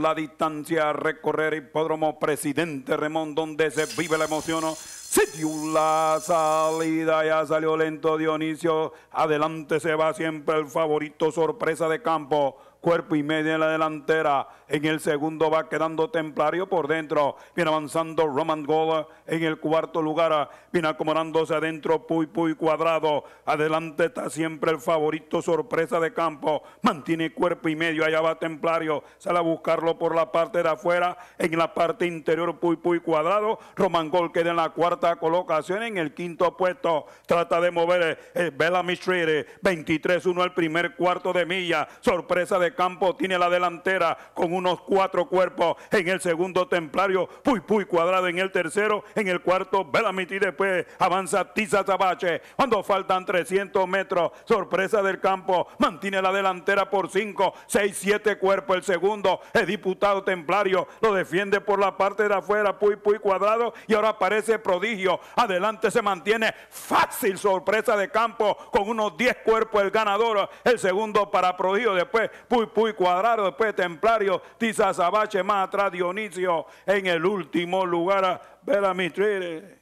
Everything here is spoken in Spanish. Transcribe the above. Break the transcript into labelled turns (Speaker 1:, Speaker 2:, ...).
Speaker 1: la distancia a recorrer Hipódromo Presidente Remón, donde se vive la emoción. Se dio la salida, ya salió lento Dionisio. Adelante se va siempre el favorito, sorpresa de campo cuerpo y medio en la delantera. En el segundo va quedando Templario por dentro. Viene avanzando Roman Gol en el cuarto lugar. Viene acomodándose adentro Puy Puy Cuadrado. Adelante está siempre el favorito sorpresa de campo. Mantiene cuerpo y medio. Allá va Templario. Sale a buscarlo por la parte de afuera. En la parte interior Puy Puy Cuadrado. Roman Gol queda en la cuarta colocación. En el quinto puesto. Trata de mover eh, eh, Bellamy Street, 23-1 eh, al primer cuarto de milla. Sorpresa de campo tiene la delantera con unos cuatro cuerpos. En el segundo templario, Puy Puy cuadrado en el tercero. En el cuarto, Belamiti después avanza Tiza Zabache. Cuando faltan 300 metros, sorpresa del campo, mantiene la delantera por cinco, seis, siete cuerpos. El segundo, el diputado templario, lo defiende por la parte de afuera, Puy Puy cuadrado. Y ahora aparece prodigio. Adelante se mantiene fácil sorpresa de campo con unos 10 cuerpos el ganador. El segundo para prodigio, después Puy cuadrado, después Templario, sabache, más atrás Dionisio, en el último lugar, a mi Mitre